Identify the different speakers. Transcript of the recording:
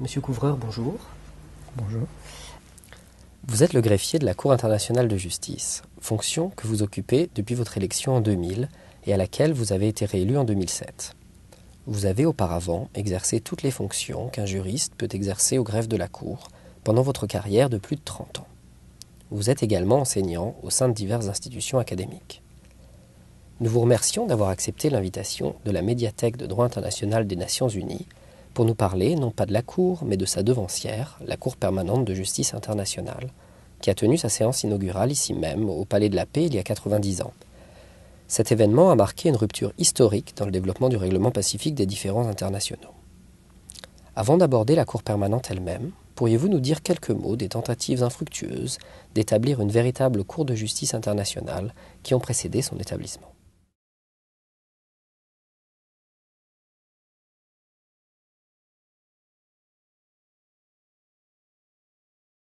Speaker 1: Monsieur Couvreur, bonjour. Bonjour.
Speaker 2: Vous êtes le greffier de la Cour internationale de justice, fonction que vous occupez depuis votre élection en 2000 et à laquelle vous avez été réélu en 2007. Vous avez auparavant exercé toutes les fonctions qu'un juriste peut exercer au greffe de la Cour pendant votre carrière de plus de 30 ans. Vous êtes également enseignant au sein de diverses institutions académiques. Nous vous remercions d'avoir accepté l'invitation de la médiathèque de droit international des Nations Unies pour nous parler non pas de la Cour, mais de sa devancière, la Cour permanente de justice internationale, qui a tenu sa séance inaugurale ici même, au Palais de la Paix, il y a 90 ans. Cet événement a marqué une rupture historique dans le développement du règlement pacifique des différents internationaux. Avant d'aborder la Cour permanente elle-même, pourriez-vous nous dire quelques mots des tentatives infructueuses d'établir une véritable Cour de justice internationale qui ont
Speaker 1: précédé son établissement